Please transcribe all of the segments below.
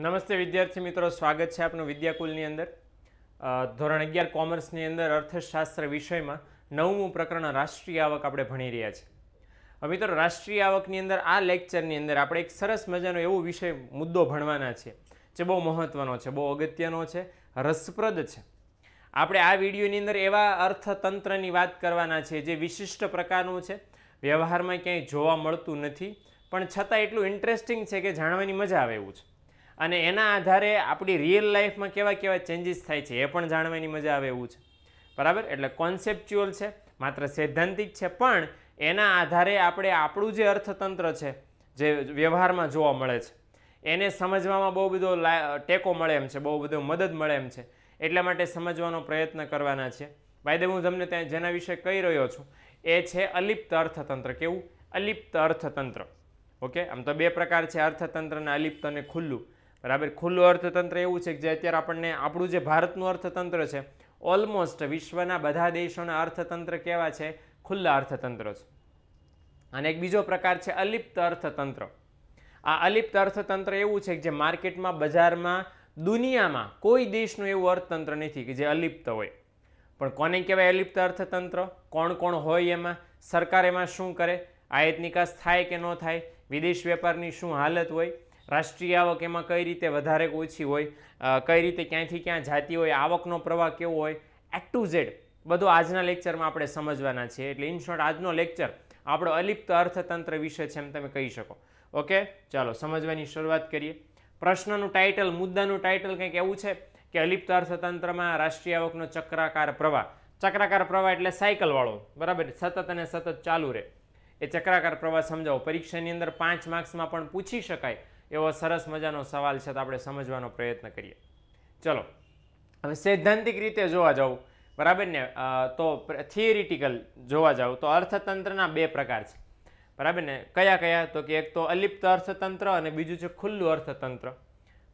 નમસ્તે વિદ્યાર્થી મિત્રો સ્વાગત છે આપનું વિદ્યાકુલની અંદર ધોરણ અગિયાર કોમર્સની અંદર અર્થશાસ્ત્ર વિષયમાં નવમું પ્રકરણ રાષ્ટ્રીય આવક આપણે ભણી રહ્યા છે મિત્રો રાષ્ટ્રીય આવકની અંદર આ લેક્ચરની અંદર આપણે એક સરસ મજાનો એવો વિષય મુદ્દો ભણવાના છે જે બહુ મહત્ત્વનો છે બહુ અગત્યનો છે રસપ્રદ છે આપણે આ વિડીયોની અંદર એવા અર્થતંત્રની વાત કરવાના છે જે વિશિષ્ટ પ્રકારનું છે વ્યવહારમાં ક્યાંય જોવા મળતું નથી પણ છતાં એટલું ઇન્ટરેસ્ટિંગ છે કે જાણવાની મજા આવે એવું છે અને એના આધારે આપણી રિયલ લાઈફમાં કેવા કેવા ચેન્જીસ થાય છે એ પણ જાણવાની મજા આવે એવું છે બરાબર એટલે કોન્સેપ્ચ્યુઅલ છે માત્ર સૈદ્ધાંતિક છે પણ એના આધારે આપણે આપણું જે અર્થતંત્ર છે જે વ્યવહારમાં જોવા મળે છે એને સમજવામાં બહુ બધો ટેકો મળે એમ છે બહુ બધો મદદ મળે એમ છે એટલા માટે સમજવાનો પ્રયત્ન કરવાના છે બાય દે હું તમને ત્યાં જેના વિશે કહી રહ્યો છું એ છે અલિપ્ત અર્થતંત્ર કેવું અલિપ્ત અર્થતંત્ર ઓકે આમ તો બે પ્રકાર છે અર્થતંત્રના અલિપ્ત અને ખુલ્લું બરાબર ખુલ્લું અર્થતંત્ર એવું છે કે જે અત્યારે આપણને આપણું જે ભારતનું અર્થતંત્ર છે ઓલમોસ્ટ વિશ્વના બધા દેશોના અર્થતંત્ર કેવા છે ખુલ્લા અર્થતંત્ર છે અને એક બીજો પ્રકાર છે અલિપ્ત અર્થતંત્ર આ અલિપ્ત અર્થતંત્ર એવું છે કે જે માર્કેટમાં બજારમાં દુનિયામાં કોઈ દેશનું એવું અર્થતંત્ર નથી કે જે અલિપ્ત હોય પણ કોને કહેવાય અલિપ્ત અર્થતંત્ર કોણ કોણ હોય એમાં સરકાર એમાં શું કરે આયાત નિકાસ થાય કે ન થાય વિદેશ વેપારની શું હાલત હોય રાષ્ટ્રીય આવક એમાં કઈ રીતે વધારે કે ઓછી હોય કઈ રીતે ક્યાંયથી ક્યાં જાતી હોય આવકનો પ્રવાહ કેવો હોય એટ ટુ ઝેડ બધું આજના લેક્ચરમાં આપણે સમજવાના છે એટલે ઇન શોર્ટ આજનો લેક્ચર આપણો અલિપ્ત અર્થતંત્ર વિશે છે એમ તમે કહી શકો ઓકે ચાલો સમજવાની શરૂઆત કરીએ પ્રશ્નનું ટાઇટલ મુદ્દાનું ટાઇટલ કંઈક એવું છે કે અલિપ્ત અર્થતંત્રમાં રાષ્ટ્રીય આવકનો ચક્રાકાર પ્રવાહ ચક્રાકાર પ્રવાહ એટલે સાયકલવાળો બરાબર સતત અને સતત ચાલુ રહે એ ચક્રાકાર પ્રવાહ સમજાવો પરીક્ષાની અંદર પાંચ માર્ક્સમાં પણ પૂછી શકાય એવો સરસ મજાનો સવાલ છે તો આપણે સમજવાનો પ્રયત્ન કરીએ ચલો હવે સૈદ્ધાંતિક રીતે જોવા જાઉં બરાબર ને તો થિયરિટિકલ જોવા જાઉં તો અર્થતંત્રના બે પ્રકાર છે બરાબર ને કયા કયા તો કે એક તો અલિપ્ત અર્થતંત્ર અને બીજું છે ખુલ્લું અર્થતંત્ર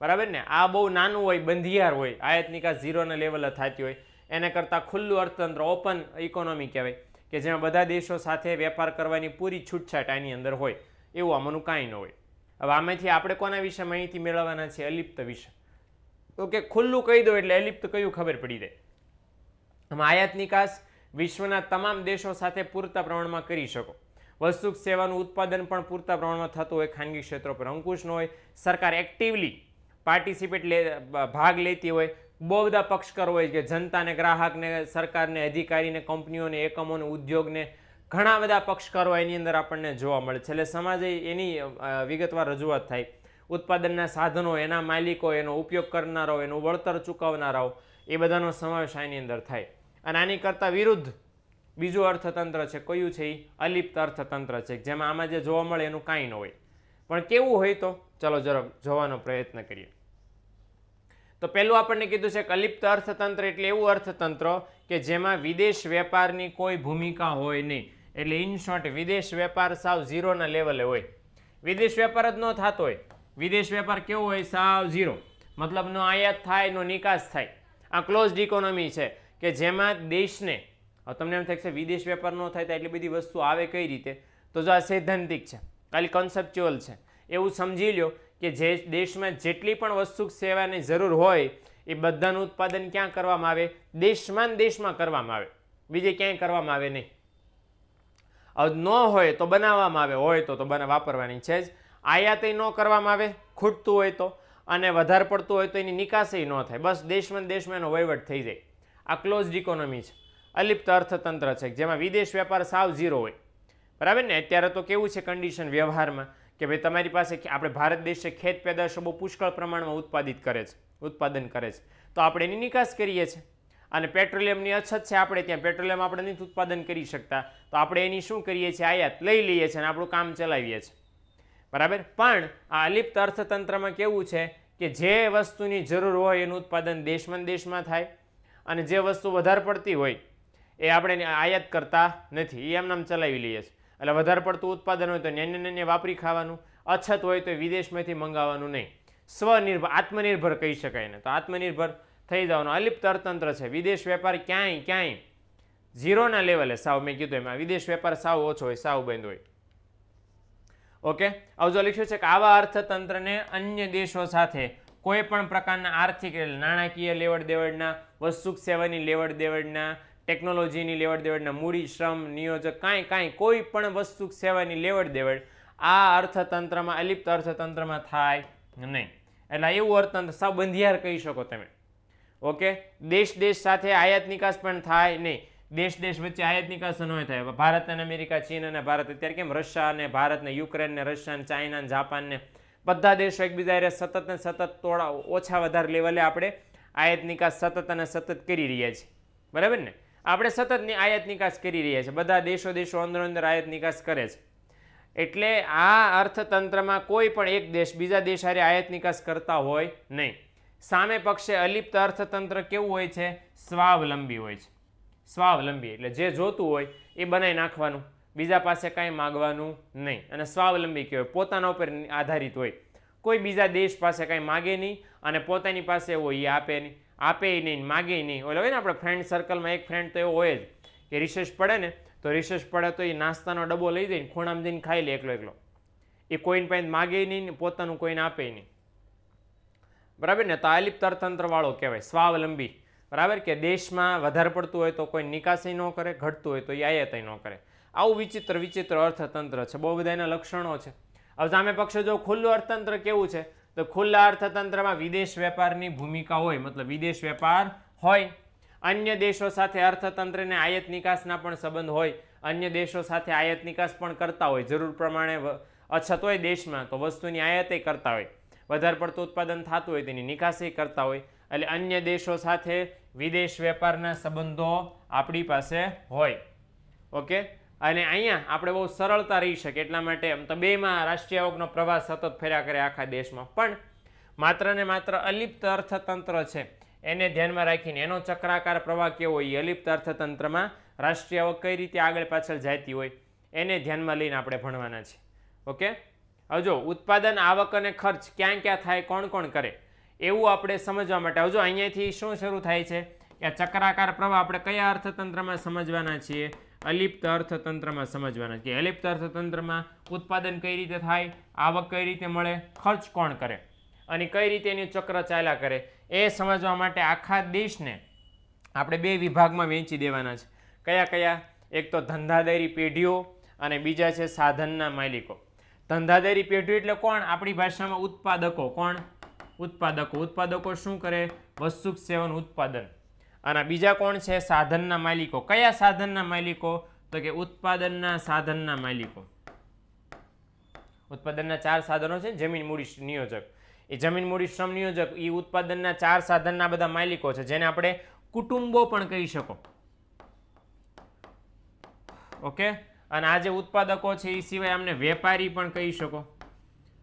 બરાબર ને આ બહુ નાનું હોય બંધિયાર હોય આયાત ઝીરોના લેવલે થતી હોય એને કરતાં ખુલ્લું અર્થતંત્ર ઓપન ઇકોનોમી કહેવાય કે જેમાં બધા દેશો સાથે વેપાર કરવાની પૂરી છૂટછાટ આની અંદર હોય એવું આમાંનું કાંઈ ન હોય હવે આમાંથી આપણે કોના વિશે માહિતી મેળવવાના છે અલિપ્ત વિશે ઓકે ખુલ્લું કહી દો એટલે અલિપ્ત કયું ખબર પડી જાય આમાં આયાત નિકાસ વિશ્વના તમામ દેશો સાથે પૂરતા પ્રમાણમાં કરી શકો વસ્તુ સેવાનું ઉત્પાદન પણ પૂરતા પ્રમાણમાં થતું હોય ખાનગી ક્ષેત્રો પર અંકુશ ન હોય સરકાર એક્ટિવલી પાર્ટિસિપેટ લે ભાગ લેતી હોય બહુ બધા પક્ષકાર હોય કે જનતાને ગ્રાહકને સરકારને અધિકારીને કંપનીઓને એકમોને ઉદ્યોગને ઘણા બધા પક્ષકારો એની અંદર આપણને જોવા મળે છે એટલે સમાજે એની વિગતવાર રજૂઆત થાય ઉત્પાદનના સાધનો એના માલિકો એનો ઉપયોગ કરનારાઓ એનું વળતર ચૂકવનારાઓ એ બધાનો સમાવેશ આની અંદર થાય અને આની કરતાં વિરુદ્ધ બીજું અર્થતંત્ર છે કયું છે એ અલિપ્ત અર્થતંત્ર છે જેમાં આમાં જે જોવા મળે એનું કાંઈ ન હોય પણ કેવું હોય તો ચલો જરા જોવાનો પ્રયત્ન કરીએ તો પહેલું આપણને કીધું છે કે અલિપ્ત અર્થતંત્ર એટલે એવું અર્થતંત્ર કે જેમાં વિદેશ વેપારની કોઈ ભૂમિકા હોય નહીં એટલે ઇન શોર્ટ વિદેશ વેપાર સાવ ઝીરોના લેવલે હોય વિદેશ વેપાર જ ન થતો હોય વિદેશ વેપાર કેવો હોય સાવ ઝીરો મતલબ નો આયાત થાય નો નિકાસ થાય આ ક્લોઝડ ઇકોનોમી છે કે જેમાં દેશને તમને એમ થાય વિદેશ વેપાર ન થાય તો એટલી બધી વસ્તુ આવે કઈ રીતે તો જો આ સૈદ્ધાંતિક છે ખાલી કન્સેપ્ચ્યુઅલ છે એવું સમજી લો કે જે દેશમાં જેટલી પણ વસ્તુ સેવાની જરૂર હોય એ બધાનું ઉત્પાદન ક્યાં કરવામાં આવે દેશમાં દેશમાં કરવામાં આવે બીજે ક્યાંય કરવામાં આવે નહીં ન હોય તો બનાવવામાં આવે હોય તો તો બને વાપરવાની છે જ આયાતય ન કરવામાં આવે ખૂટતું હોય તો અને વધારે પડતું હોય તો એની નિકાસય ન થાય બસ દેશમાં દેશમાં એનો વહીવટ થઈ જાય આ ક્લોઝડ ઇકોનોમી છે અલિપ્ત અર્થતંત્ર છે જેમાં વિદેશ વેપાર સાવ ઝીરો હોય બરાબર ને અત્યારે તો કેવું છે કન્ડિશન વ્યવહારમાં કે ભાઈ તમારી પાસે આપણે ભારત દેશે ખેત પેદાશો બહુ પુષ્કળ પ્રમાણમાં ઉત્પાદિત કરે છે ઉત્પાદન કરે છે તો આપણે એની નિકાસ કરીએ છીએ અને પેટ્રોલિયમની અછત છે આપણે ત્યાં પેટ્રોલિયમ આપણે નથી ઉત્પાદન કરી શકતા તો આપણે એની શું કરીએ છીએ આયાત લઈ લઈએ છીએ અને આપણું કામ ચલાવીએ છીએ બરાબર પણ આ અલિપ્ત અર્થતંત્રમાં કેવું છે કે જે વસ્તુની જરૂર હોય એનું ઉત્પાદન દેશમાં દેશમાં થાય અને જે વસ્તુ વધારે પડતી હોય એ આપણે આયાત કરતા નથી એ એમનામ ચલાવી લઈએ છીએ એટલે વધારે પડતું ઉત્પાદન હોય તો નાન્ય નાન્ય વાપરી ખાવાનું અછત હોય તો વિદેશમાંથી મંગાવવાનું નહીં સ્વનિર્ભર આત્મનિર્ભર કહી શકાય ને તો આત્મનિર્ભર થઈ જવાનો અલિપ્ત અર્થતંત્ર છે વિદેશ વેપાર ક્યાંય ક્યાંય ઝીરોના લેવલે સાવ મેં કીધું એમાં વિદેશ વેપાર સાવ ઓછો હોય સાવ બંધ હોય ઓકે આવજો લખ્યું છે કે આવા અર્થતંત્રને અન્ય દેશો સાથે કોઈ પણ પ્રકારના આર્થિક નાણાકીય લેવડ દેવડના વસ્તુ સેવાની લેવડ દેવડના ટેકનોલોજીની લેવડ દેવડના મૂડી શ્રમ નિયોજક કાંઈ કાંઈ કોઈ પણ વસ્તુ સેવાની લેવડ દેવડ આ અર્થતંત્રમાં અલિપ્ત અર્થતંત્રમાં થાય નહીં એટલે એવું અર્થતંત્ર સાવ બંધિયાર કહી શકો તમે ઓકે દેશ દેશ સાથે આયાત નિકાસ પણ થાય નહીં દેશ દેશ વચ્ચે આયાત નિકાસ ન થાય ભારત અને અમેરિકા ચીન અને ભારત અત્યારે કેમ રશિયા અને ભારતને યુક્રેનને રશિયાને ચાઇનાને જાપાનને બધા દેશો એકબીજા અરે સતત ને સતત થોડા ઓછા વધારે લેવલે આપણે આયાત નિકાસ સતત અને સતત કરી રહ્યા છીએ બરાબર ને આપણે સતત આયાત નિકાસ કરી રહ્યા છીએ બધા દેશો દેશો અંદર અંદર આયાત નિકાસ કરે છે એટલે આ અર્થતંત્રમાં કોઈ પણ એક દેશ બીજા દેશ આરે આયાત નિકાસ કરતા હોય નહીં સામે પક્ષે અલિપ્ત અર્થતંત્ર કેવું હોય છે સ્વાવલંબી હોય છે સ્વાવલંબી એટલે જે જોતું હોય એ બનાવી નાખવાનું બીજા પાસે કાંઈ માગવાનું નહીં અને સ્વાવલંબી કહેવાય પોતાના ઉપર આધારિત હોય કોઈ બીજા દેશ પાસે કાંઈ માગે નહીં અને પોતાની પાસે હોય એ આપે નહીં આપે નહીં માગે નહીં ઓલો હોય ને આપણે ફ્રેન્ડ સર્કલમાં એક ફ્રેન્ડ તો એવો હોય જ કે રિસેસ પડે ને તો રિસેસ પડે તો એ નાસ્તાનો ડબ્બો લઈ જઈને ખૂણામ જઈને ખાઈ લે એકલો એકલો એ કોઈને પાંચ માગે નહીં પોતાનું કોઈને આપે નહીં બરાબર ને તો આલિપ તરતંત્રવાળો કહેવાય સ્વાવલંબી બરાબર કે દેશમાં વધારે પડતું હોય તો કોઈ નિકાસી ન કરે ઘટતું હોય તો એ આયાતય ન કરે આવું વિચિત્ર વિચિત્ર અર્થતંત્ર છે બહુ બધા એના લક્ષણો છે હવે સામે પક્ષે જો ખુલ્લું અર્થતંત્ર કેવું છે તો ખુલ્લા અર્થતંત્રમાં વિદેશ વેપારની ભૂમિકા હોય મતલબ વિદેશ વેપાર હોય અન્ય દેશો સાથે અર્થતંત્રને આયાત નિકાસના પણ સંબંધ હોય અન્ય દેશો સાથે આયાત નિકાસ પણ કરતા હોય જરૂર પ્રમાણે અછત હોય દેશમાં તો વસ્તુની આયાતે કરતા હોય વધારે પડતું ઉત્પાદન થતું હોય તેની નિકાસી કરતા હોય એટલે અન્ય દેશો સાથે વિદેશ વેપારના સંબંધો આપણી પાસે હોય ઓકે અને અહીંયા આપણે બહુ સરળતા રહી શકીએ એટલા માટે એમ તો બેમાં રાષ્ટ્રીય આવકનો પ્રવાહ સતત ફેર્યા કરે આખા દેશમાં પણ માત્ર ને માત્ર અલિપ્ત અર્થતંત્ર છે એને ધ્યાનમાં રાખીને એનો ચક્રાકાર પ્રવાહ કેવો હોય અલિપ્ત અર્થતંત્રમાં રાષ્ટ્રીય આવક કઈ રીતે આગળ પાછળ જાતી હોય એને ધ્યાનમાં લઈને આપણે ભણવાના છે ઓકે હવે જો ઉત્પાદન આવક અને ખર્ચ ક્યાં ક્યાં થાય કોણ કોણ કરે એવું આપણે સમજવા માટે હવે જો અહીંયાથી શું શરૂ થાય છે કે ચક્રાકાર પ્રવાહ આપણે કયા અર્થતંત્રમાં સમજવાના છીએ અલિપ્ત અર્થતંત્રમાં સમજવાના છીએ અલિપ્ત અર્થતંત્રમાં ઉત્પાદન કઈ રીતે થાય આવક કઈ રીતે મળે ખર્ચ કોણ કરે અને કઈ રીતે એનું ચક્ર ચાલ્યા કરે એ સમજવા માટે આખા દેશને આપણે બે વિભાગમાં વહેંચી દેવાના છે કયા કયા એક તો ધંધાદારી પેઢીઓ અને બીજા છે સાધનના માલિકો ધંધાદારી પેઢી એટલે કોણ આપણી ભાષામાં ઉત્પાદકો કોણ ઉત્પાદકો ઉત્પાદકો શું કરે વસ્તુક સેવન ઉત્પાદન અને બીજા કોણ છે સાધનના માલિકો કયા સાધનના માલિકો તો કે ઉત્પાદનના સાધનના માલિકો ઉત્પાદનના ચાર સાધનો છે જમીન મૂડી નિયોજક એ જમીન મૂડી શ્રમ નિયોજક એ ઉત્પાદનના ચાર સાધનના બધા માલિકો છે જેને આપણે કુટુંબો પણ કહી શકો ઓકે અને આ જે ઉત્પાદકો છે એ સિવાય અમને વેપારી પણ કહી શકો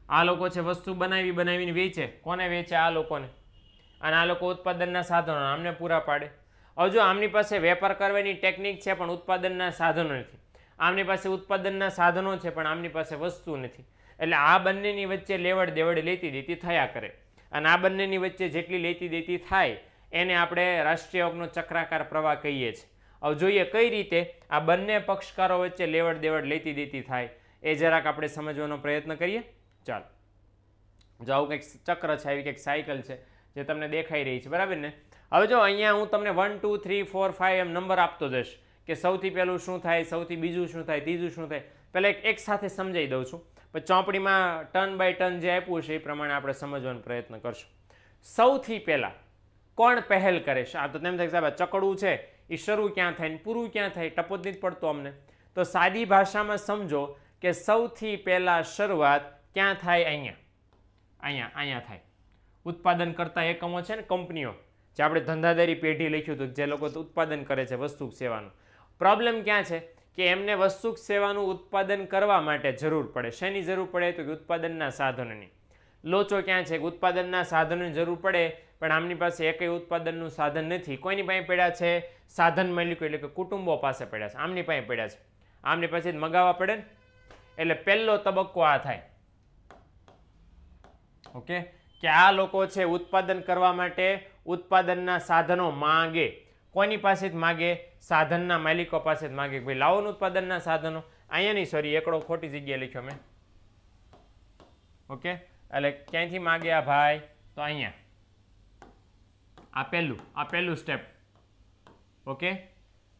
આ લોકો છે વસ્તુ બનાવી બનાવીને વેચે કોને વેચે આ લોકોને અને આ લોકો ઉત્પાદનના સાધનો અમને પૂરા પાડે હજુ આમની પાસે વેપાર કરવાની ટેકનિક છે પણ ઉત્પાદનના સાધનો નથી આમની પાસે ઉત્પાદનના સાધનો છે પણ આમની પાસે વસ્તુ નથી એટલે આ બંનેની વચ્ચે લેવડ દેવડ લેતી દેતી થયા કરે અને આ બંનેની વચ્ચે જેટલી લેતી દેતી થાય એને આપણે રાષ્ટ્રીય ચક્રાકાર પ્રવાહ કહીએ છીએ હવે જોઈએ કઈ રીતે આ બંને પક્ષકારો વચ્ચે લેવડ દેવડ લેતી દેતી થાય એ જરાક આપણે સમજવાનો પ્રયત્ન કરીએ ચાલો જો આવું કંઈક ચક્ર છે આવી કંઈક સાયકલ છે જે તમને દેખાઈ રહી છે બરાબર ને હવે જો અહીંયા હું તમને one two three four five એમ નંબર આપતો જઈશ કે સૌથી પહેલું શું થાય સૌથી બીજું શું થાય ત્રીજું શું થાય પહેલાં એક સાથે સમજાવી દઉં છું પણ ચોપડીમાં ટર્ન બાય ટર્ન જે આપ્યું છે એ પ્રમાણે આપણે સમજવાનો પ્રયત્ન કરશું સૌથી પહેલાં કોણ પહેલ કરે છે આ તો તેમ થાય સાહેબ ચકડું છે એ શરૂ ક્યાં થાય ને પૂરું ક્યાં થાય ટપોજ જ પડતો અમને તો સાદી ભાષામાં સમજો કે સૌથી પહેલાં શરૂઆત ક્યાં થાય અહીંયા અહીંયા અહીંયા થાય ઉત્પાદન કરતા એકમો છે ને કંપનીઓ જે આપણે ધંધાદારી પેઢી લખ્યું હતું જે લોકો ઉત્પાદન કરે છે વસ્તુ સેવાનું પ્રોબ્લેમ ક્યાં છે કે એમને વસ્તુ સેવાનું ઉત્પાદન કરવા માટે જરૂર પડે શેની જરૂર પડે તો કે ઉત્પાદનના સાધનોની લોચો ક્યાં છે ઉત્પાદનના સાધનોની જરૂર પડે પણ આમની પાસે એકય ઉત્પાદનનું સાધન નથી કોઈની પાસે પડ્યા છે સાધન માલિકો એટલે કે કુટુંબો પાસે પડ્યા છે આમની પાસે પડ્યા છે આમની પાસે મગાવવા પડે ને એટલે પહેલો તબક્કો આ થાય ઓકે કે આ લોકો છે ઉત્પાદન કરવા માટે ઉત્પાદનના સાધનો માગે કોની પાસે જ માગે સાધનના માલિકો પાસે જ માગે ભાઈ લાવોન ઉત્પાદનના સાધનો અહીંયા નહીં સોરી એકડો ખોટી જગ્યાએ લખ્યો મેં ઓકે એટલે ક્યાંથી માગે આ ભાઈ તો અહીંયા આ પહેલું આ પહેલું સ્ટેપ ઓકે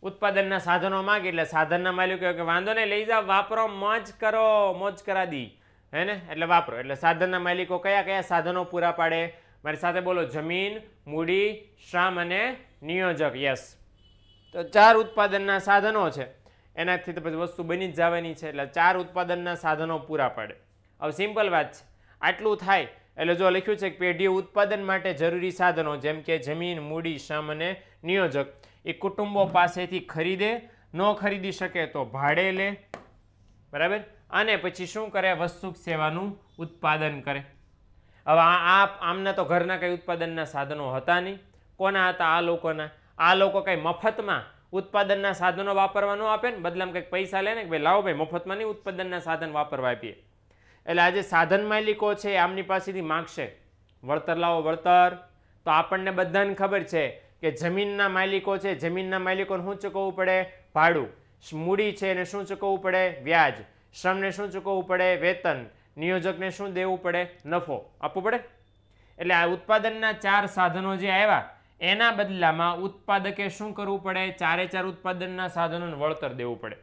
ઉત્પાદનના સાધનો માગે એટલે સાધનના માલિકો કે વાંધો નહીં લઈ જાઓ વાપરો મોજ કરો મોજ કરા દી હે ને એટલે વાપરો એટલે સાધનના માલિકો કયા કયા સાધનો પૂરા પાડે મારી સાથે બોલો જમીન મૂડી શ્રામ અને નિયોજક યસ તો ચાર ઉત્પાદનના સાધનો છે એનાથી તો પછી વસ્તુ બની જ જવાની છે એટલે ચાર ઉત્પાદનના સાધનો પૂરા પાડે હવે સિમ્પલ વાત છે આટલું થાય એટલે જો લખ્યું છે કે પેઢી ઉત્પાદન માટે જરૂરી સાધનો જેમ કે જમીન મૂડી શ્રમ અને નિયોજક એ કુટુંબો પાસેથી ખરીદે ન ખરીદી શકે તો ભાડે લે બરાબર અને પછી શું કરે વસ્તુ સેવાનું ઉત્પાદન કરે હવે આ આમના તો ઘરના કંઈ ઉત્પાદનના સાધનો હતા નહીં કોના હતા આ લોકોના આ લોકો કંઈ મફતમાં ઉત્પાદનના સાધનો વાપરવાનું ન આપે ને બદલામાં કંઈક પૈસા લે ને કે ભાઈ લાવો ભાઈ મફતમાં નહીં ઉત્પાદનના સાધન વાપરવા આપીએ એટલે આજે સાધન માલિકો છે આમની પાસેથી માગશે વળતર લાવો વળતર તો આપણને બધાને ખબર છે કે જમીનના માલિકો છે જમીનના માલિકોને શું ચૂકવવું પડે ભાડું મૂડી છે એને શું ચૂકવવું પડે વ્યાજ શ્રમને શું ચૂકવવું પડે વેતન નિયોજકને શું દેવું પડે નફો આપવું પડે એટલે આ ઉત્પાદનના ચાર સાધનો જે આવ્યા એના બદલામાં ઉત્પાદકે શું કરવું પડે ચારે ચાર ઉત્પાદનના સાધનોને વળતર દેવું પડે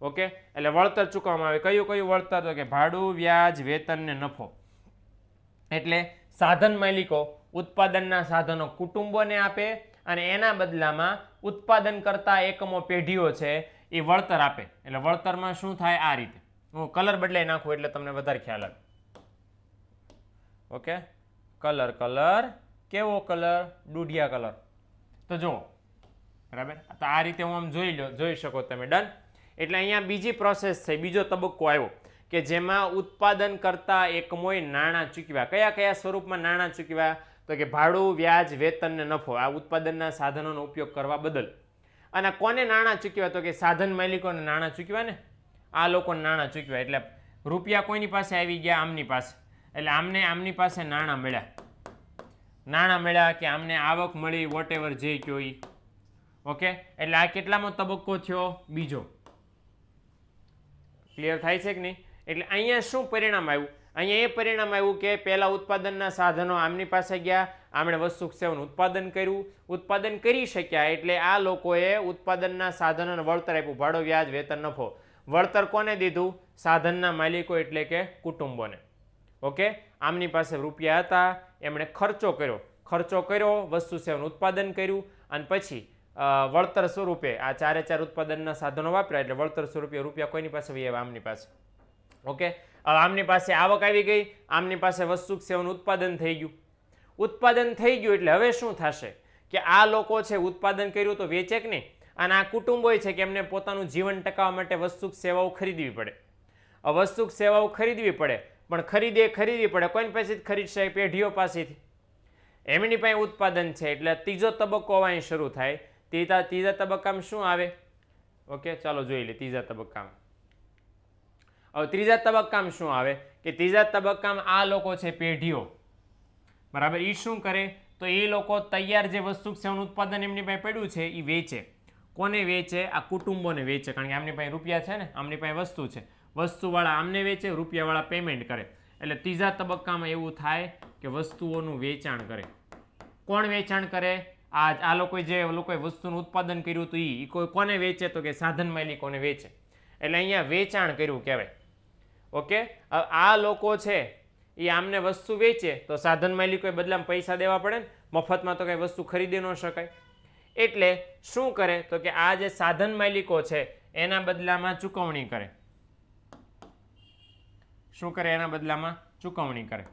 ઓકે એટલે વળતર ચૂકવવામાં આવે કયું કયું વળતર તો કે ભાડું વ્યાજ વેતન ને નફો એટલે સાધન માલિકો ઉત્પાદનના સાધનો કુટુંબોને આપે અને એના બદલામાં ઉત્પાદન કરતા એકમો પેઢીઓ છે એ વળતર આપે એટલે વળતરમાં શું થાય આ રીતે હું કલર બદલાઈ નાખું એટલે તમને વધારે ખ્યાલ આવે ઓકે કલર કલર કેવો કલર દૂધિયા કલર તો જુઓ બરાબર તો આ રીતે હું આમ જોઈ લો જોઈ શકો તમે ડન એટલે અહીંયા બીજી પ્રોસેસ થઈ બીજો તબક્કો આવ્યો કે જેમાં ઉત્પાદન કરતા એકમોએ નાણાં ચૂકવ્યા કયા કયા સ્વરૂપમાં નાણાં ચૂકવ્યા તો કે ભાડું વ્યાજ વેતન ને નફો આ ઉત્પાદનના સાધનોનો ઉપયોગ કરવા બદલ અને કોને નાણાં ચૂકવ્યા તો કે સાધન માલિકોને નાણાં ચૂકવ્યા ને આ લોકોને નાણાં ચૂકવ્યા એટલે રૂપિયા કોઈની પાસે આવી ગયા આમની પાસે એટલે આમને આમની પાસે નાણાં મળ્યા નાણાં મળ્યા કે આમને આવક મળી વોટ જે કયો ઓકે એટલે આ કેટલામાં તબક્કો થયો બીજો ક્લિયર થાય છે કે નહીં એટલે અહીંયા શું પરિણામ આવ્યું અહીંયા એ પરિણામ આવ્યું કે પહેલાં ઉત્પાદનના સાધનો આમની પાસે ગયા આમણે વસ્તુ સેવન ઉત્પાદન કર્યું ઉત્પાદન કરી શક્યા એટલે આ લોકોએ ઉત્પાદનના સાધનોને વળતર આપ્યું ભાડો વ્યાજ વેતન નફો વળતર કોને દીધું સાધનના માલિકો એટલે કે કુટુંબોને ઓકે આમની પાસે રૂપિયા હતા એમણે ખર્ચો કર્યો ખર્ચો કર્યો વસ્તુ સેવન ઉત્પાદન કર્યું અને પછી વળતર સ્વરૂપે આ ચારે ચાર ઉત્પાદનના સાધનો વાપર્યા એટલે વળતર સ્વરૂપે રૂપિયા કોઈની પાસે વહી આમની પાસે ઓકે હવે આમની પાસે આવક આવી ગઈ આમની પાસે વસ્તુ સેવાનું ઉત્પાદન થઈ ગયું ઉત્પાદન થઈ ગયું એટલે હવે શું થશે કે આ લોકો છે ઉત્પાદન કર્યું તો વેચે કે નહીં અને આ કુટુંબોય છે કે એમને પોતાનું જીવન ટકાવવા માટે વસ્તુ સેવાઓ ખરીદવી પડે વસ્તુ સેવાઓ ખરીદવી પડે પણ ખરીદે ખરીદવી પડે કોઈની પાસેથી ખરીદશે પેઢીઓ પાસેથી એમની પાસે ઉત્પાદન છે એટલે ત્રીજો તબક્કો અહીં શરૂ થાય ત્રીજા ત્રીજા તબક્કામાં શું આવે ઓકે ચાલો જોઈ લે ત્રીજા તબક્કામાં હવે ત્રીજા તબક્કામાં શું આવે કે ત્રીજા તબક્કામાં આ લોકો છે પેઢીઓ બરાબર એ શું કરે તો એ લોકો તૈયાર જે વસ્તુ છે એનું ઉત્પાદન એમની પાસે પડ્યું છે એ વેચે કોને વેચે આ કુટુંબોને વેચે કારણ કે આમની પાસે રૂપિયા છે ને આમની પાસે વસ્તુ છે વસ્તુવાળા આમને વેચે રૂપિયાવાળા પેમેન્ટ કરે એટલે ત્રીજા તબક્કામાં એવું થાય કે વસ્તુઓનું વેચાણ કરે કોણ વેચાણ કરે આ આ લોકોએ જે લોકોએ વસ્તુનું ઉત્પાદન કર્યું હતું એ કોઈ કોને વેચે તો કે સાધન માલિકોને વેચે એટલે અહીંયા વેચાણ કર્યું કહેવાય ઓકે આ લોકો છે એ આમને વસ્તુ વેચે તો સાધન માલિકોએ બદલામાં પૈસા દેવા પડે ને મફતમાં તો કંઈ વસ્તુ ખરીદી ન શકાય એટલે શું કરે તો કે આ જે સાધન માલિકો છે એના બદલામાં ચૂકવણી કરે શું કરે એના બદલામાં ચૂકવણી કરે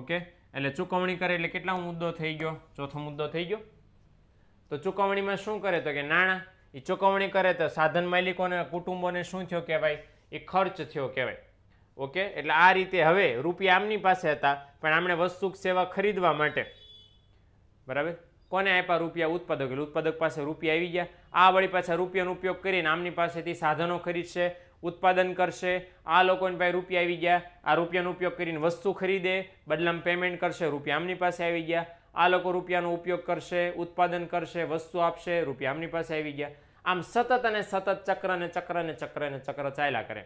ઓકે એટલે ચૂકવણી કરે એટલે કેટલા મુદ્દો થઈ ગયો ચોથો મુદ્દો થઈ ગયો તો ચૂકવણીમાં શું કરે તો કે નાણાં એ ચૂકવણી કરે તો સાધન માલિકોને કુટુંબોને શું થયો કહેવાય એ ખર્ચ થયો કહેવાય ઓકે એટલે આ રીતે હવે રૂપિયા આમની પાસે હતા પણ આમણે વસ્તુ સેવા ખરીદવા માટે બરાબર કોને આપ્યા રૂપિયા ઉત્પાદક એટલે ઉત્પાદક પાસે રૂપિયા આવી ગયા આ વળી પાછા રૂપિયાનો ઉપયોગ કરીને આમની પાસેથી સાધનો ખરીદશે ઉત્પાદન કરશે આ લોકોની પાસે રૂપિયા આવી ગયા આ રૂપિયાનો ઉપયોગ કરીને વસ્તુ ખરીદે બદલામાં પેમેન્ટ કરશે રૂપિયા આમની પાસે આવી ગયા આ લોકો રૂપિયાનો ઉપયોગ કરશે ઉત્પાદન કરશે વસ્તુ આપશે રૂપિયા આમની પાસે આવી ગયા આમ સતત અને સતત ચક્રને ચક્રને ચક્રને ચક્ર ચાલ્યા કરે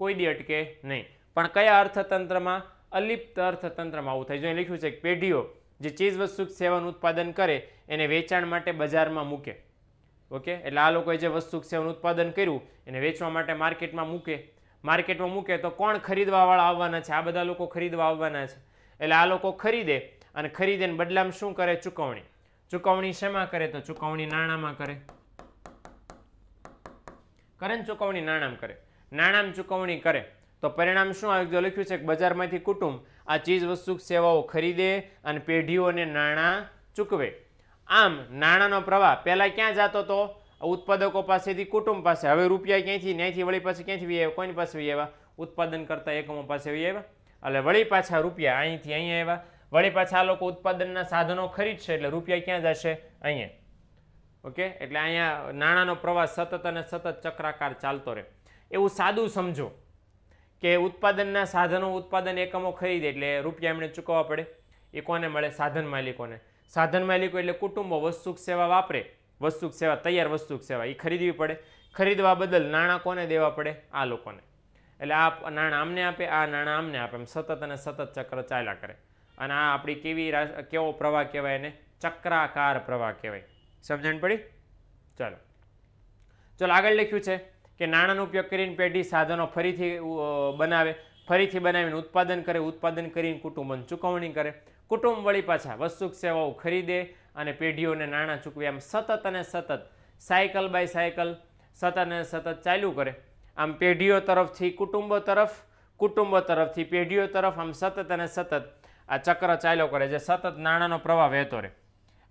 કોઈ દી અટકે નહીં પણ કયા અર્થતંત્રમાં અલિપ્ત અર્થતંત્રમાં આવું થાય જો લખ્યું છે કે પેઢીઓ જે ચીજ વસ્તુ સેવાનું ઉત્પાદન કરે એને વેચાણ માટે બજારમાં મૂકે ઓકે એટલે આ લોકોએ જે વસ્તુ સેવાનું ઉત્પાદન કર્યું એને વેચવા માટે માર્કેટમાં મૂકે માર્કેટમાં મૂકે તો કોણ ખરીદવાવાળા આવવાના છે આ બધા લોકો ખરીદવા આવવાના છે એટલે આ લોકો ખરીદે અને ખરીદેને બદલામાં શું કરે ચૂકવણી ચૂકવણી શેમાં કરે તો ચૂકવણી નાણાંમાં કરે કરે ને ચૂકવણી નાણાંમાં કરે નાણામાં ચૂકવણી કરે તો પરિણામ શું આવ્યું જો લખ્યું છે કે બજારમાંથી કુટુંબ આ ચીજ વસ્તુ સેવાઓ ખરીદે અને પેઢીઓને નાણાં ચૂકવે આમ નાણાંનો પ્રવાહ પહેલાં ક્યાં જતો હતો ઉત્પાદકો પાસેથી કુટુંબ પાસે હવે રૂપિયા ક્યાંથી ન્યાયથી વળી પાસે ક્યાંથી વી આવ્યા કોઈની પાસે વી આવ્યા ઉત્પાદન કરતા એકમો પાસે વી આવ્યા એટલે વળી પાછા રૂપિયા અહીંથી અહીંયા આવ્યા વળી પાછા આ લોકો ઉત્પાદનના સાધનો ખરીદશે એટલે રૂપિયા ક્યાં જશે અહીંયા ઓકે એટલે અહીંયા નાણાંનો પ્રવાહ સતત અને સતત ચક્રાકાર ચાલતો રહે એવું સાદું સમજો કે ઉત્પાદનના સાધનો ઉત્પાદન એકમો ખરીદે એટલે રૂપિયા એમણે ચૂકવવા પડે એ કોને મળે સાધન માલિકોને સાધન માલિકો એટલે કુટુંબો વસ્તુક સેવા વાપરે વસ્તુક સેવા તૈયાર વસ્તુક સેવા એ ખરીદવી પડે ખરીદવા બદલ નાણાં કોને દેવા પડે આ લોકોને એટલે આ નાણાં આમને આપે આ નાણાં આમને આપે એમ સતત અને સતત ચક્ર ચાલ્યા કરે અને આ આપણી કેવી કેવો પ્રવાહ કહેવાય એને ચક્રાકાર પ્રવાહ કહેવાય સમજણ પડી ચાલો ચાલો આગળ લખ્યું છે કે નાણાંનો ઉપયોગ કરીને પેઢી સાધનો ફરીથી બનાવે ફરીથી બનાવીને ઉત્પાદન કરે ઉત્પાદન કરીને કુટુંબન ચૂકવણી કરે કુટુંબ વળી પાછા વસ્તુક સેવાઓ ખરીદે અને પેઢીઓને નાણાં ચૂકવે આમ સતત અને સતત સાયકલ બાય સાયકલ સતત અને સતત ચાલ્યું કરે આમ પેઢીઓ તરફથી કુટુંબો તરફ કુટુંબો તરફથી પેઢીઓ તરફ આમ સતત અને સતત આ ચક્ર ચાલ્યો કરે જે સતત નાણાંનો પ્રવાહ વહેતો રહે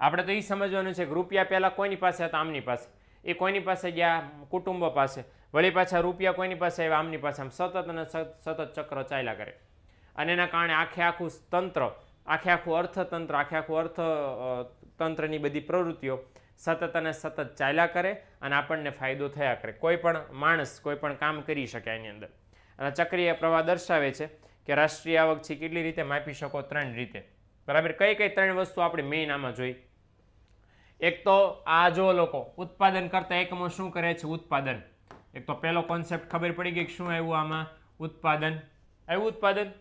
આપણે તો એ સમજવાનું છે કે રૂપિયા પહેલાં કોઈની પાસે હતા આમની પાસે એ કોઈની પાસે ગયા કુટુંબો પાસે વળી પાછા રૂપિયા કોઈની પાસે આવ્યા આમની પાસે આમ સતત અને સતત ચક્ર ચાલ્યા કરે અને એના કારણે આખે આખું તંત્ર આખે આખું અર્થતંત્ર આખે આખું અર્થતંત્રની બધી પ્રવૃત્તિઓ સતત અને સતત ચાલ્યા કરે અને આપણને ફાયદો થયા કરે કોઈ પણ માણસ કોઈ પણ કામ કરી શકે એની અંદર અને ચક્રીય પ્રવાહ દર્શાવે છે કે રાષ્ટ્રીય આવક છે કેટલી રીતે માપી શકો ત્રણ રીતે બરાબર કઈ કઈ ત્રણ વસ્તુ આપણે મેઇન આમાં જોઈ એક તો આ જો લોકો ઉત્પાદન કરતા એકમો શું કરે છે ઉત્પાદન એક તો પહેલો કોન્સેપ્ટ ખબર પડી ગઈ કે શું આવ્યું આમાં ઉત્પાદન આવ્યું ઉત્પાદન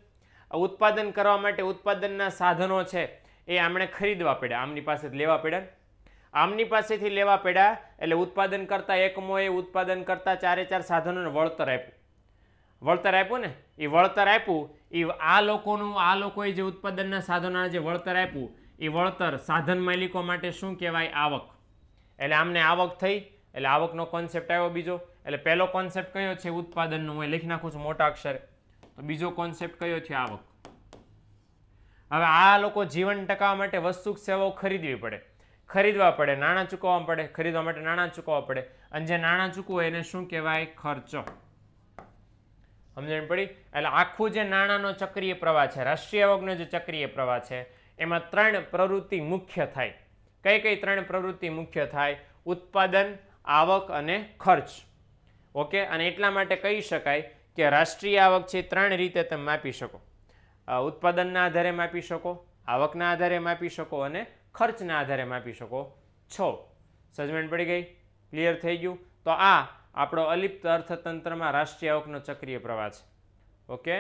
ઉત્પાદન કરવા માટે ઉત્પાદનના સાધનો છે એ આમણે ખરીદવા પડ્યા આમની પાસે લેવા પડ્યા આમની પાસેથી લેવા પડ્યા એટલે ઉત્પાદન કરતાં એકમોએ ઉત્પાદન કરતા ચારે ચાર સાધનોને વળતર આપ્યું વળતર આપ્યું ને એ વળતર આપ્યું એ આ લોકોનું આ લોકોએ જે ઉત્પાદનના સાધનોના જે વળતર આપ્યું એ વળતર સાધન માલિકો માટે શું કહેવાય આવક એટલે આમને આવક થઈ એટલે આવકનો કોન્સેપ્ટ આવ્યો બીજો એટલે પહેલો કોન્સેપ્ટ કયો છે ઉત્પાદનનો હું લખી નાખું છું મોટા અક્ષરે તો બીજો કોન્સેપ્ટ કયો છે આવક હવે આ લોકો જીવન ટકાવવા માટે વસ્તુ સેવાઓ ખરીદવી પડે ખરીદવા પડે નાણાં ચૂકવવા પડે ખરીદવા માટે નાણાં ચૂકવવા પડે અને જે નાણાં ચૂકવું એને શું કહેવાય ખર્ચો સમજણ પડી એટલે આખું જે નાણાંનો ચક્રીય પ્રવાહ છે રાષ્ટ્રીય આવકનો જે ચક્રીય પ્રવાહ છે એમાં ત્રણ પ્રવૃત્તિ મુખ્ય થાય કઈ કઈ ત્રણ પ્રવૃત્તિ મુખ્ય થાય ઉત્પાદન આવક અને ખર્ચ ઓકે અને એટલા માટે કહી શકાય કે રાષ્ટ્રીય આવક છે ત્રણ રીતે તમે માપી શકો ઉત્પાદનના આધારે માપી શકો આવકના આધારે માપી શકો અને ખર્ચના આધારે માપી શકો છો સજમેન્ટ પડી ગઈ ક્લિયર થઈ ગયું તો આ આપણો અલિપ્ત અર્થતંત્રમાં રાષ્ટ્રીય આવકનો ચક્રીય પ્રવાહ છે ઓકે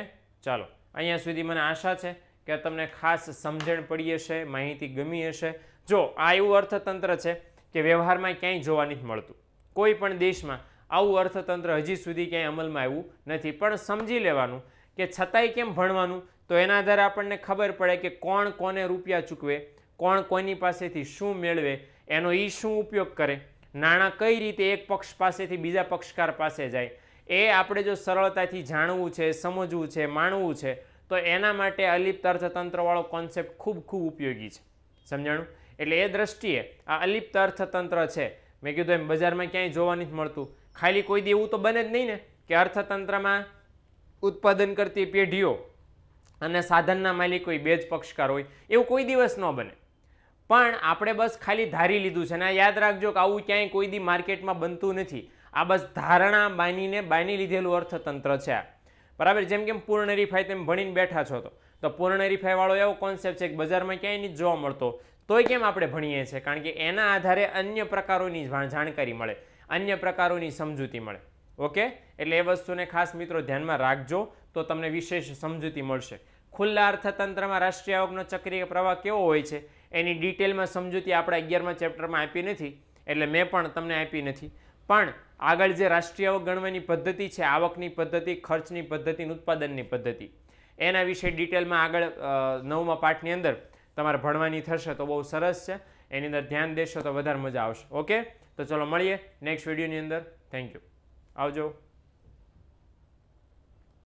ચાલો અહીંયા સુધી મને આશા છે કે તમને ખાસ સમજણ પડી હશે માહિતી ગમી હશે જો આ એવું અર્થતંત્ર છે કે વ્યવહારમાં ક્યાંય જોવા નથી મળતું કોઈ પણ દેશમાં આવું અર્થતંત્ર હજી સુધી ક્યાંય અમલમાં આવ્યું નથી પણ સમજી લેવાનું કે છતાંય કેમ ભણવાનું તો એના આધારે આપણને ખબર પડે કે કોણ કોને રૂપિયા ચૂકવે કોણ કોની પાસેથી શું મેળવે એનો એ શું ઉપયોગ કરે નાણાં કઈ રીતે એક પક્ષ પાસેથી બીજા પક્ષકાર પાસે જાય એ આપણે જો સરળતાથી જાણવું છે સમજવું છે માણવું છે તો એના માટે અલિપ્ત અર્થતંત્રવાળો કોન્સેપ્ટ ખૂબ ખૂબ ઉપયોગી છે સમજાણું એટલે એ દ્રષ્ટિએ આ અલિપ્ત અર્થતંત્ર છે મેં કીધું એમ બજારમાં ક્યાંય જોવા નથી મળતું ખાલી કોઈ દેવું તો બને જ નહીં ને કે અર્થતંત્રમાં ઉત્પાદન કરતી પેઢીઓ અને સાધનના માલિક કોઈ બે જ પક્ષકાર હોય એવું કોઈ દિવસ ન બને પણ આપણે બસ ખાલી ધારી લીધું છે અને યાદ રાખજો કે આવું ક્યાંય કોઈ દી માર્કેટમાં બનતું નથી આ બસ ધારણા બાંધીને બાંધી લીધેલું અર્થતંત્ર છે બરાબર જેમ કેમ પૂર્ણ રિફાઈ તેમ ભણીને બેઠા છો તો તો પૂર્ણ રિફાઈવાળો એવો કોન્સેપ્ટ છે કે બજારમાં ક્યાંય નહીં જોવા મળતો તોય કેમ આપણે ભણીએ છીએ કારણ કે એના આધારે અન્ય પ્રકારોની જાણકારી મળે અન્ય પ્રકારોની સમજૂતી મળે ઓકે એટલે એ વસ્તુને ખાસ મિત્રો ધ્યાનમાં રાખજો તો તમને વિશેષ સમજૂતી મળશે ખુલ્લા અર્થતંત્રમાં રાષ્ટ્રીય આવકનો ચક્રીય પ્રવાહ કેવો હોય છે એની ડિટેલમાં સમજૂતી આપણે અગિયારમાં ચેપ્ટરમાં આપી નથી એટલે મેં પણ તમને આપી નથી પણ આગળ જે રાષ્ટ્રીય આવક ગણવાની પદ્ધતિ છે આવકની પદ્ધતિ ખર્ચની પદ્ધતિ ઉત્પાદનની પદ્ધતિ એના વિશે ડિટેલમાં આગળ નવમા પાઠની અંદર તમારે ભણવાની થશે તો બહુ સરસ છે એની અંદર ધ્યાન દેશો તો વધારે મજા આવશે ઓકે તો ચલો મળીએ નેક્સ્ટ વિડીયોની અંદર થેન્ક યુ આવજો